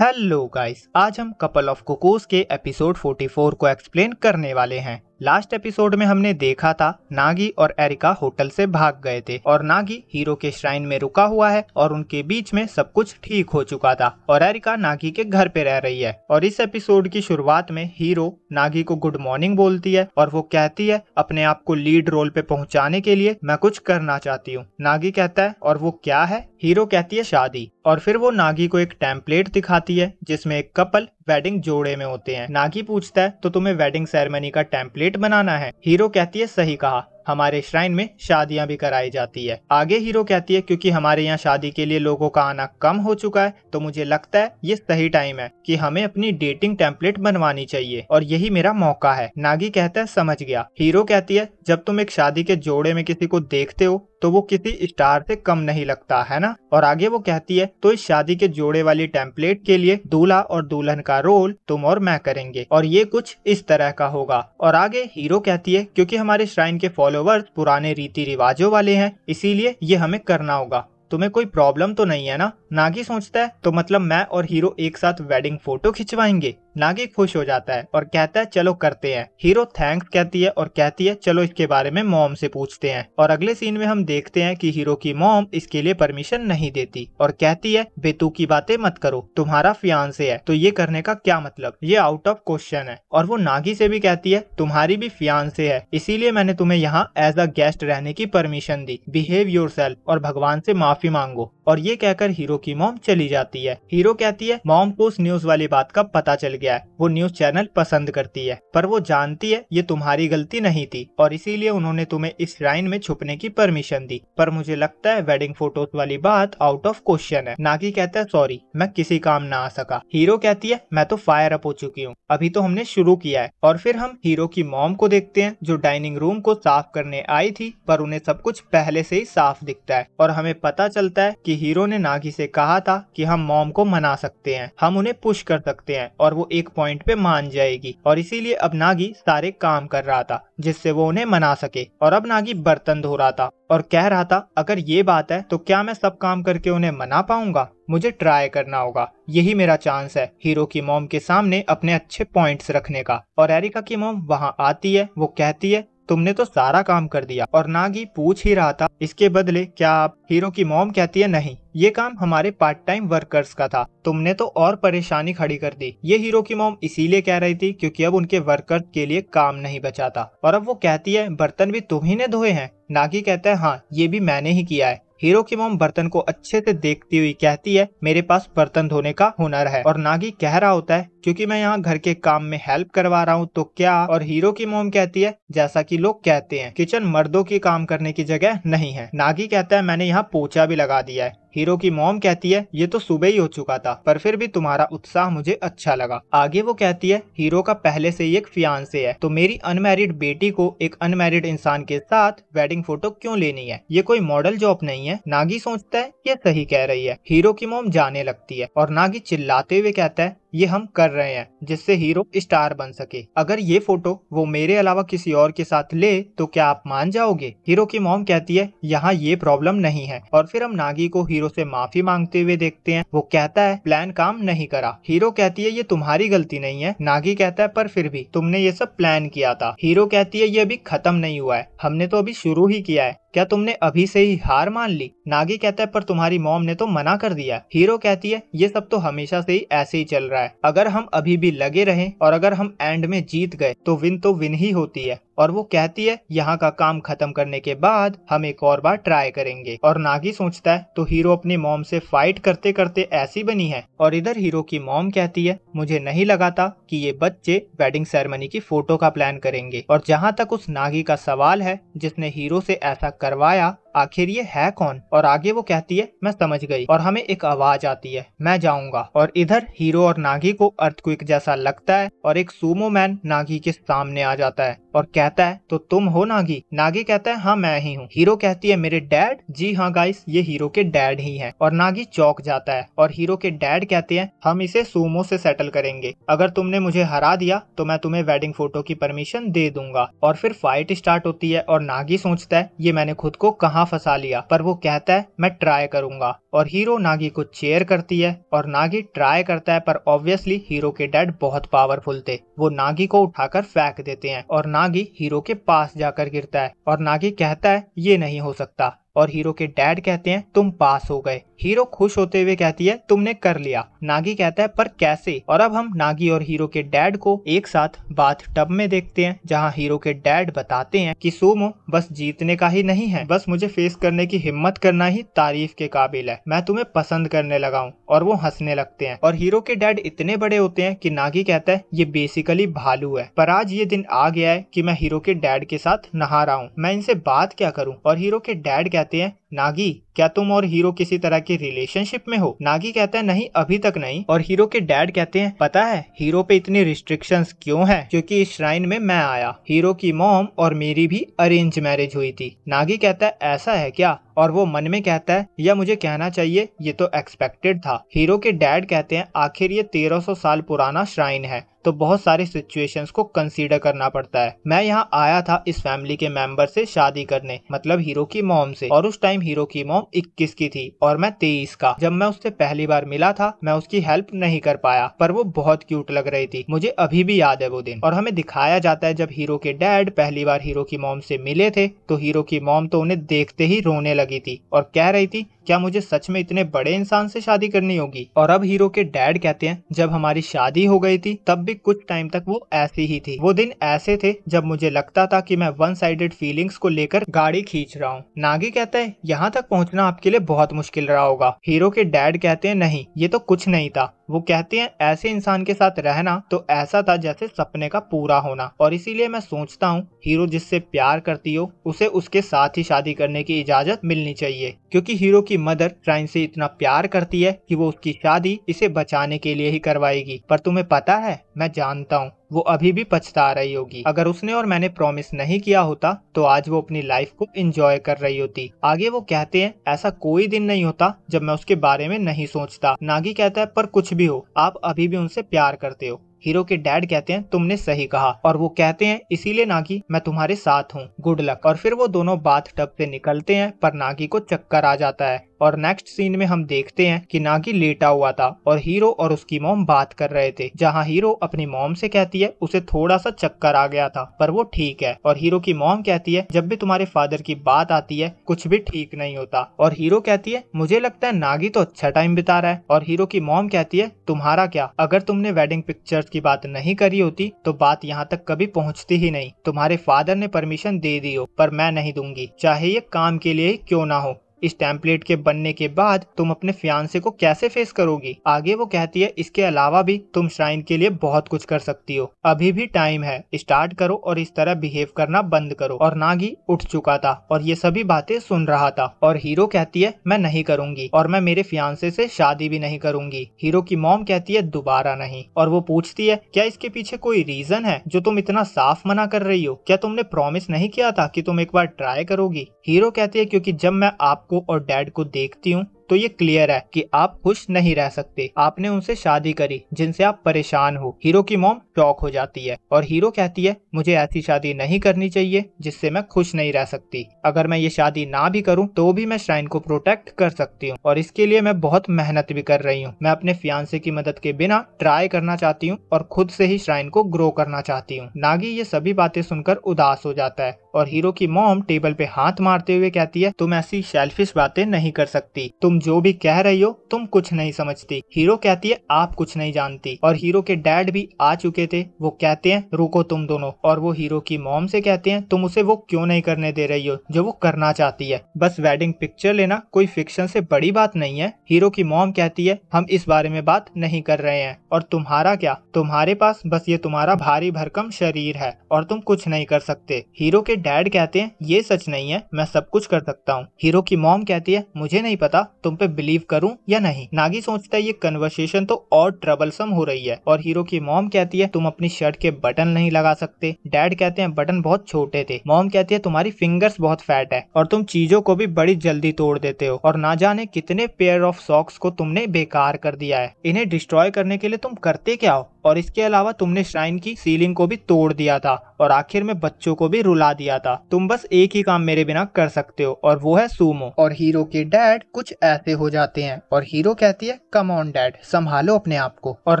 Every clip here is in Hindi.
हेलो गाइस आज हम कपल ऑफ कुकोज के एपिसोड 44 को एक्सप्लेन करने वाले हैं लास्ट एपिसोड में हमने देखा था नागी और एरिका होटल से भाग गए थे और नागी हीरो के श्राइन में रुका हुआ है और उनके बीच में सब कुछ ठीक हो चुका था और एरिका नागी के घर पे रह रही है और इस एपिसोड की शुरुआत में हीरो नागी को गुड मॉर्निंग बोलती है और वो कहती है अपने आप को लीड रोल पे पहुँचाने के लिए मैं कुछ करना चाहती हूँ नागी कहता है और वो क्या है हीरो कहती है शादी और फिर वो नागी को एक टेम्पलेट दिखाती है जिसमें एक कपल वेडिंग जोड़े में होते हैं नागी पूछता है तो तुम्हें वेडिंग सेरेमनी का टेम्पलेट बनाना है हीरो कहती है सही कहा हमारे श्राइन में शादियां भी कराई जाती है आगे हीरो कहती है क्योंकि हमारे यहाँ शादी के लिए लोगों का आना कम हो चुका है तो मुझे लगता है ये सही टाइम है कि हमें अपनी डेटिंग टेम्पलेट बनवानी चाहिए और यही मेरा मौका है नागी कहता है समझ गया हीरो कहती है जब तुम एक शादी के जोड़े में किसी को देखते हो तो वो किसी स्टार से कम नहीं लगता है ना और आगे वो कहती है तो इस शादी के जोड़े वाली टेम्पलेट के लिए दूल्हा और दुल्हन का रोल तुम और मैं करेंगे और ये कुछ इस तरह का होगा और आगे हीरो कहती है क्योंकि हमारे श्राइन के फॉलो फॉलोवर्स पुराने रीति रिवाजों वाले हैं इसीलिए ये हमें करना होगा तुम्हें कोई प्रॉब्लम तो नहीं है ना नागी सोचता है तो मतलब मैं और हीरो एक साथ वेडिंग फोटो खिंचवाएंगे नागी खुश हो जाता है और कहता है चलो करते हैं हीरो थैंक्स कहती है और कहती है चलो इसके बारे में मॉम से पूछते हैं और अगले सीन में हम देखते हैं कि हीरो की मॉम इसके लिए परमिशन नहीं देती और कहती है बेतू की बातें मत करो तुम्हारा से है तो ये करने का क्या मतलब ये आउट ऑफ क्वेश्चन है और वो नागी से भी कहती है तुम्हारी भी फियांसे है इसीलिए मैंने तुम्हें यहाँ एज अ गेस्ट रहने की परमिशन दी बिहेव योर और भगवान से माफ माफी मांगो और ये कहकर हीरो की मोम चली जाती है हीरो कहती है मोम को उस न्यूज वाली बात का पता चल गया है वो न्यूज चैनल पसंद करती है पर वो जानती है ये तुम्हारी गलती नहीं थी और इसीलिए उन्होंने तुम्हें इस लाइन में छुपने की परमिशन दी पर मुझे लगता है वेडिंग फोटोज वाली बात आउट ऑफ क्वेश्चन है नागी कहता है सॉरी मैं किसी काम ना आ सका हीरो कहती है मैं तो फायर अप हो चुकी हूँ अभी तो हमने शुरू किया है और फिर हम हीरो की मॉम को देखते हैं जो डाइनिंग रूम को साफ करने आई थी पर उन्हें सब कुछ पहले से ही साफ दिखता है और हमें पता पता चलता है कि हीरो ने नागी से कहा था कि हम मॉम को मना सकते हैं हम उन्हें पुश कर सकते हैं और वो एक पॉइंट पे मान जाएगी और इसीलिए अब नागी सारे काम कर रहा था जिससे वो उन्हें मना सके और अब नागी बर्तन धो रहा था और कह रहा था अगर ये बात है तो क्या मैं सब काम करके उन्हें मना पाऊंगा मुझे ट्राई करना होगा यही मेरा चांस है हीरो की मोम के सामने अपने अच्छे पॉइंट्स रखने का और एरिका की मोम वहाँ आती है वो कहती है तुमने तो सारा काम कर दिया और नागी पूछ ही रहा था इसके बदले क्या आप हीरो की मोम कहती है नहीं ये काम हमारे पार्ट टाइम वर्कर्स का था तुमने तो और परेशानी खड़ी कर दी ये हीरो की मोम इसीलिए कह रही थी क्योंकि अब उनके वर्कर के लिए काम नहीं बचा था और अब वो कहती है बर्तन भी तुम्ही ने धोए हैं नागी कहता है हाँ ये भी मैंने ही किया है हीरो की मोम बर्तन को अच्छे से देखती हुई कहती है मेरे पास बर्तन धोने का हुनर है और नागी कह रहा होता है क्योंकि मैं यहाँ घर के काम में हेल्प करवा रहा हूँ तो क्या और हीरो की मोम कहती है जैसा कि लोग कहते हैं किचन मर्दों की काम करने की जगह नहीं है नागी कहता है मैंने यहाँ पोचा भी लगा दिया है हीरो की मोम कहती है ये तो सुबह ही हो चुका था पर फिर भी तुम्हारा उत्साह मुझे अच्छा लगा आगे वो कहती है हीरो का पहले से ही एक से है तो मेरी अनमेरिड बेटी को एक अनमेरिड इंसान के साथ वेडिंग फोटो क्यों लेनी है ये कोई मॉडल जॉब नहीं है नागी सोचता है ये सही कह रही है हीरो की मोम जाने लगती है और नागी चिल्लाते हुए कहता है ये हम कर रहे हैं जिससे हीरो स्टार बन सके अगर ये फोटो वो मेरे अलावा किसी और के साथ ले तो क्या आप मान जाओगे हीरो की मोम कहती है यहाँ ये प्रॉब्लम नहीं है और फिर हम नागी को हीरो से माफी मांगते हुए देखते हैं वो कहता है प्लान काम नहीं करा हीरो कहती है ये तुम्हारी गलती नहीं है नागी कहता है पर फिर भी तुमने ये सब प्लान किया था हीरो कहती है ये अभी खत्म नहीं हुआ है हमने तो अभी शुरू ही किया है क्या तुमने अभी से ही हार मान ली नागी कहता है पर तुम्हारी मॉम ने तो मना कर दिया हीरो कहती है ये सब तो हमेशा से ही ऐसे ही चल रहा है अगर हम अभी भी लगे रहे और अगर हम एंड में जीत गए तो विन तो विन ही होती है और वो कहती है यहाँ का काम खत्म करने के बाद हम एक और बार ट्राई करेंगे और नागी सोचता है तो हीरो अपने मोम से फाइट करते करते ऐसी बनी है और इधर हीरो की मोम कहती है मुझे नहीं लगा था कि ये बच्चे वेडिंग सेरेमनी की फोटो का प्लान करेंगे और जहाँ तक उस नागी का सवाल है जिसने हीरो से ऐसा करवाया आखिर ये है कौन और आगे वो कहती है मैं समझ गई और हमें एक आवाज आती है मैं जाऊंगा और इधर हीरो और नागी को अर्थ क्विक जैसा लगता है और एक सुमो मैन नागी के सामने आ जाता है और कहता है तो तुम हो नागी नागी कहता है हाँ मैं ही हूँ हीरो कहती है मेरे डैड जी हाँ गाइस ये हीरो के डैड ही है और नागी चौक जाता है और हीरो के डैड कहते हैं हम इसे सुमो से सेटल करेंगे अगर तुमने मुझे हरा दिया तो मैं तुम्हें वेडिंग फोटो की परमिशन दे दूंगा और फिर फाइट स्टार्ट होती है और नागी सोचता है ये मैंने खुद को कहा फंसा लिया पर वो कहता है मैं ट्राई करूंगा और हीरो नागी को चेयर करती है और नागी ट्राई करता है पर ऑब्वियसली हीरो के डैड बहुत पावरफुल थे वो नागी को उठाकर फेंक देते हैं और नागी हीरो के पास जाकर गिरता है और नागी कहता है ये नहीं हो सकता और हीरो के डैड कहते हैं तुम पास हो गए हीरो खुश होते हुए कहती है तुमने कर लिया नागी कहता है पर कैसे और अब हम नागी और हीरो के डैड को एक साथ बाथ टब में देखते हैं जहाँ हीरो के डैड बताते हैं कि सोमो बस जीतने का ही नहीं है बस मुझे फेस करने की हिम्मत करना ही तारीफ के काबिल है मैं तुम्हें पसंद करने लगा हूँ और वो हंसने लगते हैं और हीरो के डैड इतने बड़े होते हैं की नागी कहता है ये बेसिकली भालू है पर आज ये दिन आ गया है की मैं हीरो के डैड के साथ नहा रहा हूँ मैं इनसे बात क्या करूँ और हीरो के डैड कहते कहती है नागी क्या तुम और हीरो किसी तरह की रिलेशनशिप में हो नागी कहता है नहीं अभी तक नहीं और हीरो के डैड कहते हैं पता है हीरो पे इतनी रिस्ट्रिक्शंस क्यों है क्योंकि इस श्राइन में मैं आया हीरो की मॉम और मेरी भी अरेंज मैरिज हुई थी नागी कहता है ऐसा है क्या और वो मन में कहता है या मुझे कहना चाहिए ये तो एक्सपेक्टेड था हीरो के डैड कहते हैं आखिर ये तेरह साल पुराना श्राइन है तो बहुत सारे सिचुएशंस को कंसीडर करना पड़ता है मैं यहाँ आया था इस फैमिली के मेंबर से शादी करने मतलब हीरो की मोम से और उस टाइम हीरो की मोम 21 की थी और मैं 23 का जब मैं उससे पहली बार मिला था मैं उसकी हेल्प नहीं कर पाया पर वो बहुत क्यूट लग रही थी मुझे अभी भी याद है वो दिन और हमें दिखाया जाता है जब हीरो के डैड पहली बार हीरो की मोम से मिले थे तो हीरो की मोम तो उन्हें देखते ही रोने लगी थी और कह रही थी क्या मुझे सच में इतने बड़े इंसान से शादी करनी होगी और अब हीरो के डैड कहते हैं जब हमारी शादी हो गई थी तब भी कुछ टाइम तक वो ऐसी ही थी वो दिन ऐसे थे जब मुझे लगता था कि मैं वन साइडेड फीलिंग्स को लेकर गाड़ी खींच रहा हूँ नागी कहता है यहाँ तक पहुँचना आपके लिए बहुत मुश्किल रहा होगा हीरो के डैड कहते हैं नहीं ये तो कुछ नहीं था वो कहते हैं ऐसे इंसान के साथ रहना तो ऐसा था जैसे सपने का पूरा होना और इसीलिए मैं सोचता हूँ हीरो जिससे प्यार करती हो उसे उसके साथ ही शादी करने की इजाजत मिलनी चाहिए क्योंकि हीरो की मदर फ्राइन से इतना प्यार करती है कि वो उसकी शादी इसे बचाने के लिए ही करवाएगी पर तुम्हें पता है मैं जानता हूँ वो अभी भी पछता रही होगी अगर उसने और मैंने प्रॉमिस नहीं किया होता तो आज वो अपनी लाइफ को एंजॉय कर रही होती आगे वो कहते हैं ऐसा कोई दिन नहीं होता जब मैं उसके बारे में नहीं सोचता नागी कहता है पर कुछ भी हो आप अभी भी उनसे प्यार करते हो हीरो के डैड कहते हैं तुमने सही कहा और वो कहते हैं इसीलिए नागी मैं तुम्हारे साथ हूँ गुड लक और फिर वो दोनों बात टब से निकलते हैं पर नागी को चक्कर आ जाता है और नेक्स्ट सीन में हम देखते हैं कि नागी लेटा हुआ था और हीरो और उसकी मोम बात कर रहे थे जहाँ हीरो अपनी मोम से कहती है उसे थोड़ा सा चक्कर आ गया था पर वो ठीक है और हीरो की मोम कहती है जब भी तुम्हारे फादर की बात आती है कुछ भी ठीक नहीं होता और हीरो कहती है मुझे लगता है नागी तो अच्छा टाइम बिता रहा है और हीरो की मोम कहती है तुम्हारा क्या अगर तुमने वेडिंग पिक्चर्स की बात नहीं करी होती तो बात यहाँ तक कभी पहुँचती ही नहीं तुम्हारे फादर ने परमिशन दे दी हो पर मैं नहीं दूंगी चाहे ये काम के लिए क्यों ना हो इस टेम्पलेट के बनने के बाद तुम अपने फियांसे को कैसे फेस करोगी आगे वो कहती है इसके अलावा भी तुम श्राइन के लिए बहुत कुछ कर सकती हो अभी भी टाइम है स्टार्ट करो और इस तरह बिहेव करना बंद करो और नागी उठ चुका था और ये सभी बातें सुन रहा था और हीरो कहती है मैं नहीं करूंगी और मैं मेरे फियांसे से शादी भी नहीं करूंगी हीरो की मॉम कहती है दोबारा नहीं और वो पूछती है क्या इसके पीछे कोई रीजन है जो तुम इतना साफ मना कर रही हो क्या तुमने प्रॉमिस नहीं किया था कि तुम एक बार ट्राई करोगी हीरो कहती है क्योंकि जब मैं आपको को और डैड को देखती हूँ तो ये क्लियर है कि आप खुश नहीं रह सकते आपने उनसे शादी करी जिनसे आप परेशान हो हीरो की मोम शौक हो जाती है और हीरो कहती है मुझे ऐसी शादी नहीं करनी चाहिए जिससे मैं खुश नहीं रह सकती अगर मैं ये शादी ना भी करूँ तो भी मैं श्राइन को प्रोटेक्ट कर सकती हूँ और इसके लिए मैं बहुत मेहनत भी कर रही हूँ मैं अपने फियांसे की मदद के बिना ट्राई करना चाहती हूँ और खुद से ही श्राइन को ग्रो करना चाहती हूँ नागी ये सभी बातें सुनकर उदास हो जाता है और हीरो की मोम टेबल पे हाथ मारते हुए कहती है तुम ऐसी शेल्फिश बातें नहीं कर सकती तुम जो भी कह रही हो तुम कुछ नहीं समझती हीरो कहती है आप कुछ नहीं जानती और हीरो के डैड भी आ चुके थे वो कहते हैं रुको तुम दोनों और वो हीरो की मोम से कहते हैं तुम उसे वो क्यों नहीं करने दे रही हो जो वो करना चाहती है बस वेडिंग पिक्चर लेना कोई फिक्शन से बड़ी बात नहीं है हीरो की मोम कहती है हम इस बारे में बात नहीं कर रहे हैं और तुम्हारा क्या तुम्हारे पास बस ये तुम्हारा भारी भरकम शरीर है और तुम कुछ नहीं कर सकते हीरो के डैड कहते हैं ये सच नहीं है मैं सब कुछ कर सकता हूँ हीरो की मोम कहती है मुझे नहीं पता तुम पे बिलीव करूं या नहीं नागी सोचता है ये कन्वर्सेशन तो और ट्रबलसम हो रही है और हीरो की मॉम कहती है तुम अपनी शर्ट के बटन नहीं लगा सकते डैड कहते हैं बटन बहुत छोटे थे मॉम कहती है तुम्हारी फिंगर्स बहुत फैट है और तुम चीजों को भी बड़ी जल्दी तोड़ देते हो और ना जाने कितने पेयर ऑफ सॉक्स को तुमने बेकार कर दिया है इन्हें डिस्ट्रॉय करने के लिए तुम करते क्या हो और इसके अलावा तुमने श्राइन की सीलिंग को भी तोड़ दिया था और आखिर में बच्चों को भी रुला दिया था तुम बस एक ही काम मेरे बिना कर सकते हो और वो है सूमो और हीरो के डैड कुछ ऐसा पैसे हो जाते हैं और हीरो कहती है कम ऑन डैड संभालो अपने आप को और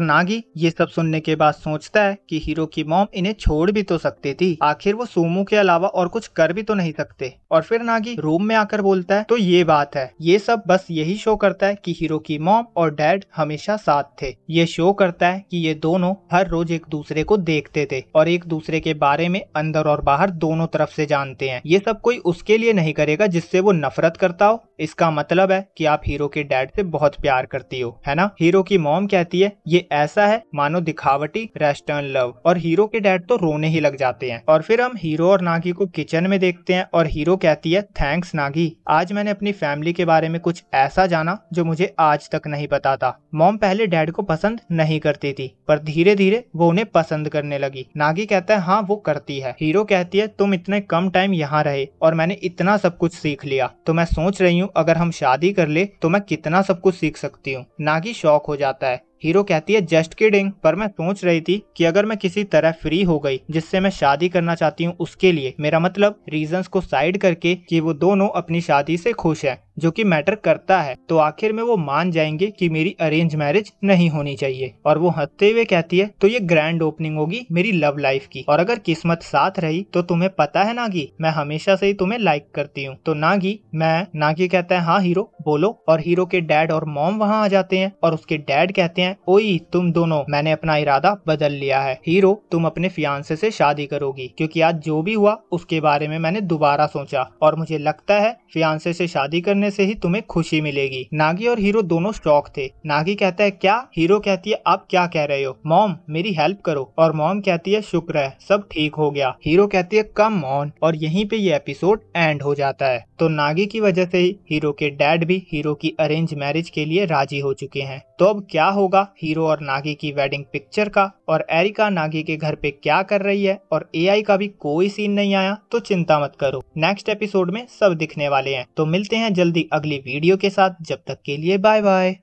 नागी ये सब सुनने के बाद सोचता है कि हीरो की मॉम इन्हें छोड़ भी तो सकती थी आखिर वो सोमू के अलावा और कुछ कर भी तो नहीं सकते और फिर नागी रूम में आकर बोलता है तो ये बात है ये सब बस यही शो करता है की हीरो की मॉम और डैड हमेशा साथ थे ये शो करता है की ये दोनों हर रोज एक दूसरे को देखते थे और एक दूसरे के बारे में अंदर और बाहर दोनों तरफ से जानते हैं ये सब कोई उसके लिए नहीं करेगा जिससे वो नफरत करता हो इसका मतलब है कि आप हीरो के डैड से बहुत प्यार करती हो है ना हीरो की मॉम कहती है ये ऐसा है मानो दिखावटी रेस्टर्न लव और हीरो के डैड तो रोने ही लग जाते हैं और फिर हम हीरो और नागी को किचन में देखते हैं और हीरो कहती है थैंक्स नागी आज मैंने अपनी फैमिली के बारे में कुछ ऐसा जाना जो मुझे आज तक नहीं पता था मॉम पहले डैड को पसंद नहीं करती थी पर धीरे धीरे वो उन्हें पसंद करने लगी नागी कहता है हाँ वो करती है हीरो कहती है तुम इतने कम टाइम यहाँ रहे और मैंने इतना सब कुछ सीख लिया तो मैं सोच रही हूँ हूँ अगर हम शादी कर ले तो मैं कितना सब कुछ सीख सकती हूँ ना कि शौक हो जाता है हीरो कहती है जस्ट किडिंग पर मैं सोच रही थी कि अगर मैं किसी तरह फ्री हो गई जिससे मैं शादी करना चाहती हूँ उसके लिए मेरा मतलब रीजंस को साइड करके कि वो दोनों अपनी शादी से खुश हैं जो कि मैटर करता है तो आखिर में वो मान जाएंगे कि मेरी अरेंज मैरिज नहीं होनी चाहिए और वो हंसते हुए कहती है तो ये ग्रैंड ओपनिंग होगी मेरी लव लाइफ की और अगर किस्मत साथ रही तो तुम्हें पता है नागी मैं हमेशा से ही तुम्हें लाइक करती हूँ तो नागी मैं नागी कहता है हाँ हीरो बोलो और हीरो के डैड और मॉम वहाँ आ जाते हैं और उसके डैड कहते हैं हैं ओई तुम दोनों मैंने अपना इरादा बदल लिया है हीरो तुम अपने फियांसे से शादी करोगी क्योंकि आज जो भी हुआ उसके बारे में मैंने दोबारा सोचा और मुझे लगता है फियांसे से शादी करने से ही तुम्हें खुशी मिलेगी नागी और हीरो दोनों शौक थे नागी कहता है क्या हीरो कहती है आप क्या कह रहे हो मॉम मेरी हेल्प करो और मॉम कहती है शुक्र है सब ठीक हो गया हीरो कहती है कम ऑन और यही पे ये एपिसोड एंड हो जाता है तो नागी की वजह से ही हीरो के डैड भी हीरो की अरेंज मैरिज के लिए राजी हो चुके हैं तो अब क्या होगा होगा हीरो और नागी की वेडिंग पिक्चर का और एरिका नागी के घर पे क्या कर रही है और एआई का भी कोई सीन नहीं आया तो चिंता मत करो नेक्स्ट एपिसोड में सब दिखने वाले हैं तो मिलते हैं जल्दी अगली वीडियो के साथ जब तक के लिए बाय बाय